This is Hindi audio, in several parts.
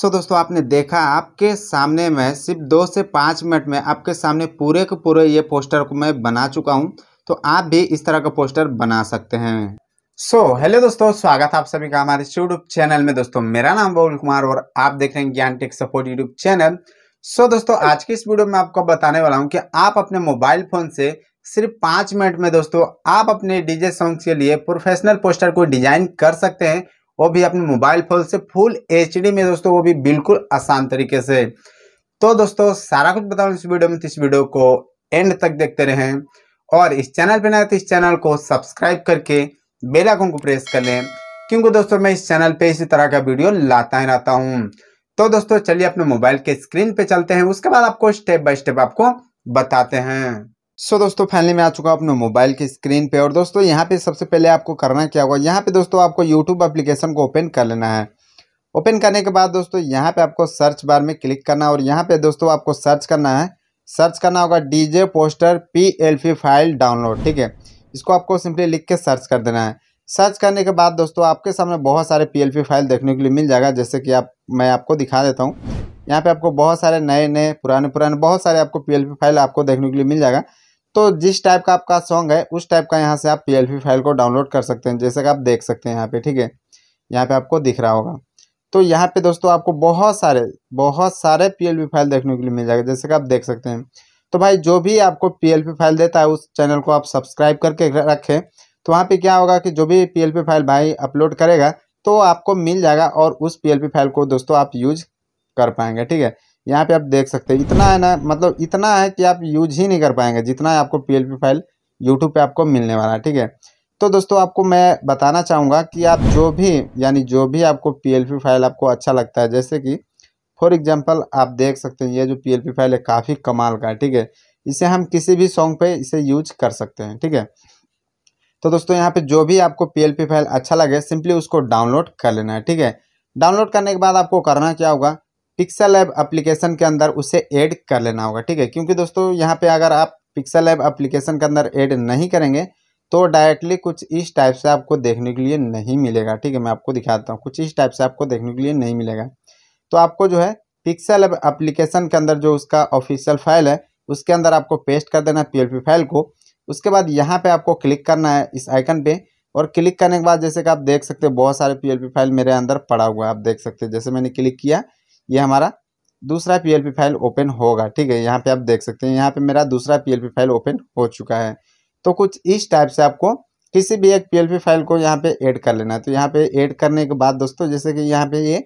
सो दोस्तों आपने देखा आपके सामने मैं सिर्फ दो से पाँच मिनट में आपके सामने पूरे के पूरे ये पोस्टर को मैं बना चुका हूँ तो आप भी इस तरह का पोस्टर बना सकते हैं सो so, हेलो दोस्तों स्वागत है आप सभी का हमारे यूट्यूब चैनल में दोस्तों मेरा नाम बहुल कुमार और आप देख रहे हैं Gyan tech support YouTube channel so so, दोस्तों आज की इस वीडियो में आपको बताने वाला हूँ कि आप अपने मोबाइल फ़ोन से सिर्फ पाँच मिनट में दोस्तों आप अपने डीजे सॉन्ग के लिए प्रोफेशनल पोस्टर को डिजाइन कर सकते हैं वो भी अपने मोबाइल फ़ोन से फुल एच में दोस्तों वो भी बिल्कुल आसान तरीके से तो दोस्तों सारा कुछ बताऊँ इस वीडियो में तो इस वीडियो को एंड तक देखते रहें और इस चैनल पर ना तो इस चैनल को सब्सक्राइब करके बेल आइकन को प्रेस कर लें क्योंकि दोस्तों मैं इस चैनल पे इसी तरह का वीडियो लाता ही रहता हूँ तो दोस्तों चलिए अपने मोबाइल के स्क्रीन पे चलते हैं उसके बाद आपको स्टेप बाय स्टेप आपको बताते हैं सो so, दोस्तों फाइनली मैं आ चुका हूँ अपने मोबाइल की स्क्रीन पे और दोस्तों यहाँ पे सबसे पहले आपको करना क्या होगा यहाँ पे दोस्तों आपको यूट्यूब एप्लीकेशन को ओपन कर लेना है ओपन करने के बाद दोस्तों यहाँ पे आपको सर्च बार में क्लिक करना है और यहाँ पे दोस्तों आपको सर्च करना है सर्च करना होगा D poster P L P file download ठीक है इसको आपको सिंपली लिख के सर्च कर देना है सर्च करने के बाद दोस्तों आपके सामने बहुत सारे पी फाइल देखने के लिए मिल जाएगा जैसे कि आप मैं आपको दिखा देता हूँ यहाँ पे आपको बहुत सारे नए नए पुराने पुराने बहुत सारे आपको पी फाइल आपको देखने के लिए मिल जाएगा तो जिस टाइप का आपका सॉन्ग है उस टाइप का यहाँ से आप पी फाइल को डाउनलोड कर सकते हैं जैसे कि आप देख सकते हैं यहाँ पे ठीक है यहाँ पे आपको दिख रहा होगा तो यहाँ पे दोस्तों आपको बहुत सारे बहुत सारे पी फाइल देखने के लिए मिल जाएगा जैसे कि आप देख सकते हैं तो भाई जो भी आपको पी फाइल देता है उस चैनल को आप सब्सक्राइब करके रखें तो वहाँ पे क्या होगा कि जो भी पी फाइल भाई अपलोड करेगा तो आपको मिल जाएगा और उस पी फाइल को दोस्तों आप यूज कर पाएंगे ठीक है यहाँ पे आप देख सकते हैं इतना है ना मतलब इतना है कि आप यूज ही नहीं कर पाएंगे जितना है आपको पी फाइल यूट्यूब पे आपको मिलने वाला है ठीक है तो दोस्तों आपको मैं बताना चाहूँगा कि आप जो भी यानी जो भी आपको पी फाइल आपको अच्छा लगता है जैसे कि फॉर एग्जाम्पल आप देख सकते हैं ये जो पी फाइल है काफ़ी कमाल का है ठीक है इसे हम किसी भी सॉन्ग पे इसे यूज कर सकते हैं ठीक है तो दोस्तों यहाँ पे जो भी आपको पी फाइल अच्छा लगे सिंपली उसको डाउनलोड कर लेना है ठीक है डाउनलोड करने के बाद आपको करना क्या होगा पिक्सल ऐप एप्लीकेशन के अंदर उसे ऐड कर लेना होगा ठीक है क्योंकि दोस्तों यहाँ पे अगर आप पिक्सल ऐप एप्लीकेशन के अंदर ऐड नहीं करेंगे तो डायरेक्टली कुछ इस टाइप से आपको देखने के लिए नहीं मिलेगा ठीक है मैं आपको दिखाता हूँ कुछ इस टाइप से आपको देखने के लिए नहीं मिलेगा तो आपको जो है पिक्सल ऐप एप्लीकेशन के अंदर जो उसका ऑफिशियल फाइल है उसके अंदर आपको पेस्ट कर देना है पी फाइल को उसके बाद यहाँ पे आपको क्लिक करना है इस आइकन पे और क्लिक करने के बाद जैसे कि आप देख सकते हैं बहुत सारे पी फाइल मेरे अंदर पड़ा हुआ है आप देख सकते हैं जैसे मैंने क्लिक किया ये हमारा दूसरा पी फाइल ओपन होगा ठीक है यहाँ पे आप देख सकते हैं यहाँ पे मेरा दूसरा पी फाइल ओपन हो चुका है तो कुछ इस टाइप से आपको किसी भी एक पी फाइल को यहाँ पे ऐड कर लेना है तो यहाँ पे ऐड करने के बाद दोस्तों जैसे कि यहाँ पे ये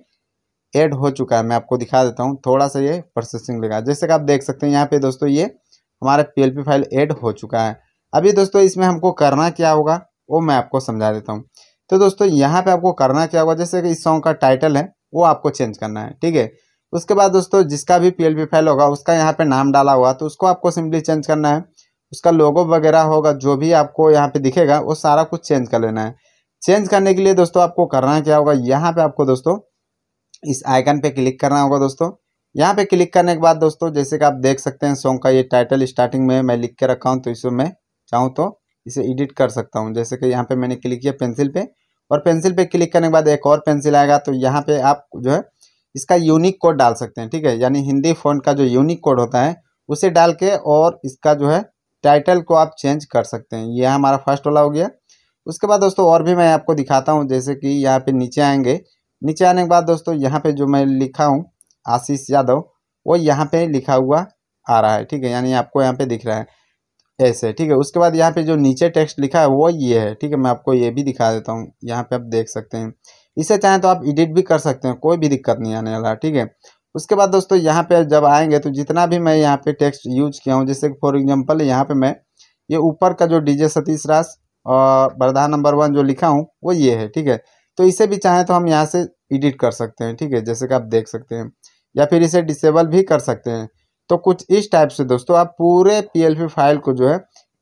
ऐड हो चुका है मैं आपको दिखा देता हूँ थोड़ा सा ये प्रोसेसिंग लगा जैसे कि आप देख सकते हैं यहाँ पे दोस्तों ये हमारा पी फाइल ऐड हो चुका है अभी दोस्तों इसमें हमको करना क्या होगा वो मैं आपको समझा देता हूँ तो दोस्तों यहाँ पे आपको करना क्या होगा जैसे कि इस सॉन्ग का टाइटल है वो आपको चेंज करना है ठीक है उसके बाद दोस्तों जिसका भी पी फाइल होगा उसका यहाँ पे नाम डाला हुआ तो उसको आपको सिंपली चेंज करना है उसका लोगो वगैरह होगा जो भी आपको यहाँ पे दिखेगा वो सारा कुछ चेंज कर लेना है चेंज करने के लिए दोस्तों आपको करना क्या होगा यहाँ पे आपको दोस्तों इस आइकन पे क्लिक करना होगा दोस्तों यहाँ पे क्लिक करने के बाद दोस्तों जैसे कि आप देख सकते हैं सॉन्ग का ये टाइटल स्टार्टिंग में मैं लिख के रखा हूँ तो इसमें मैं चाहूँ तो इसे एडिट कर सकता हूँ जैसे कि यहाँ पे मैंने क्लिक किया पेंसिल पे और पेंसिल पे क्लिक करने के बाद एक और पेंसिल आएगा तो यहाँ पे आप जो है इसका यूनिक कोड डाल सकते हैं ठीक है यानी हिंदी फॉन्ट का जो यूनिक कोड होता है उसे डाल के और इसका जो है टाइटल को आप चेंज कर सकते हैं यह हमारा फर्स्ट वाला हो गया उसके बाद दोस्तों और भी मैं आपको दिखाता हूँ जैसे कि यहाँ पे नीचे आएंगे नीचे आने के बाद दोस्तों यहाँ पे जो मैं लिखा हूँ आशीष यादव वो यहाँ पे लिखा हुआ आ रहा है ठीक है यानी आपको यहाँ पे दिख रहा है ऐसे ठीक है उसके बाद यहाँ पे जो नीचे टेक्स्ट लिखा है वो ये है ठीक है मैं आपको ये भी दिखा देता हूँ यहाँ पे आप देख सकते हैं इसे चाहें तो आप एडिट भी कर सकते हैं कोई भी दिक्कत नहीं आने वाला ठीक है उसके बाद दोस्तों यहाँ पे जब आएंगे तो जितना भी मैं यहाँ पे टेक्स्ट यूज किया हूँ जैसे फॉर एग्जाम्पल यहाँ पे मैं ये ऊपर का जो डीजे सतीश राज और प्रधान नंबर वन जो लिखा हूँ वो ये है ठीक है तो इसे भी चाहें तो हम यहाँ से एडिट कर सकते हैं ठीक है जैसे कि आप देख सकते हैं या फिर इसे डिसेबल भी कर सकते हैं तो कुछ इस टाइप से दोस्तों आप पूरे पी फाइल को जो है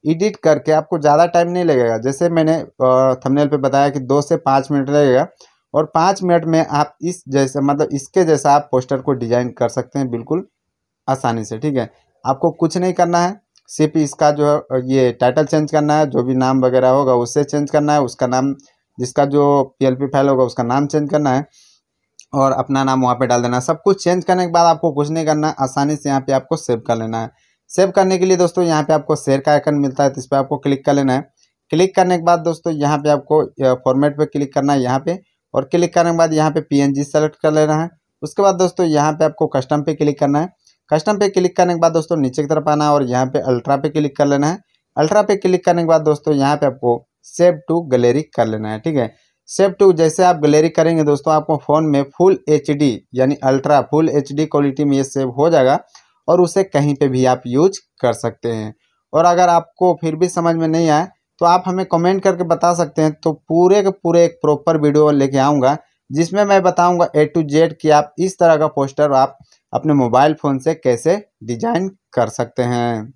एडिट करके आपको ज़्यादा टाइम नहीं लगेगा जैसे मैंने थंबनेल पे बताया कि दो से पाँच मिनट लगेगा और पाँच मिनट में आप इस जैसे मतलब इसके जैसा आप पोस्टर को डिजाइन कर सकते हैं बिल्कुल आसानी से ठीक है आपको कुछ नहीं करना है सिर्फ इसका जो है ये टाइटल चेंज करना है जो भी नाम वगैरह होगा उससे चेंज करना है उसका नाम जिसका जो पी फाइल होगा उसका नाम चेंज करना है और अपना नाम वहाँ पे डाल देना सब कुछ चेंज करने के बाद आपको कुछ नहीं करना आसानी से यहाँ पे आपको सेव कर लेना है सेव करने के लिए दोस्तों यहाँ पे आपको शेयर का आइकन मिलता है तो इस पर आपको क्लिक कर लेना है क्लिक करने के बाद दोस्तों यहाँ पे आपको फॉर्मेट पे क्लिक करना है यहाँ पे और क्लिक करने के बाद यहाँ पे जी सेलेक्ट कर लेना है उसके बाद दोस्तों यहाँ पे आपको कस्टम पे क्लिक करना है कस्टम पे क्लिक करने के बाद दोस्तों नीचे की तरफ आना है और यहाँ पे अल्ट्रा पे क्लिक कर लेना है अल्ट्रा पे क्लिक करने के बाद दोस्तों यहाँ पे आपको सेव टू गैलरी कर लेना है ठीक है सेप टू जैसे आप गलेरी करेंगे दोस्तों आपको फ़ोन में फुल एच यानी अल्ट्रा फुल एच क्वालिटी में ये सेव हो जाएगा और उसे कहीं पे भी आप यूज कर सकते हैं और अगर आपको फिर भी समझ में नहीं आए तो आप हमें कमेंट करके बता सकते हैं तो पूरे के पूरे एक प्रॉपर वीडियो लेके आऊँगा जिसमें मैं बताऊँगा ए टू जेड कि आप इस तरह का पोस्टर आप अपने मोबाइल फ़ोन से कैसे डिजाइन कर सकते हैं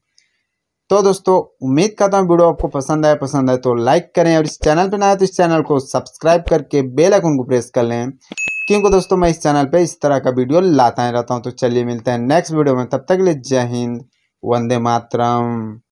तो दोस्तों उम्मीद करता हूँ वीडियो आपको पसंद आए पसंद आए तो लाइक करें और इस चैनल पर ना आए तो इस चैनल को सब्सक्राइब करके बेल आइकन को प्रेस कर लें क्योंकि दोस्तों मैं इस चैनल पे इस तरह का वीडियो लाता ही रहता हूँ तो चलिए मिलते हैं नेक्स्ट वीडियो में तब तक के लिए जय हिंद वंदे मातरम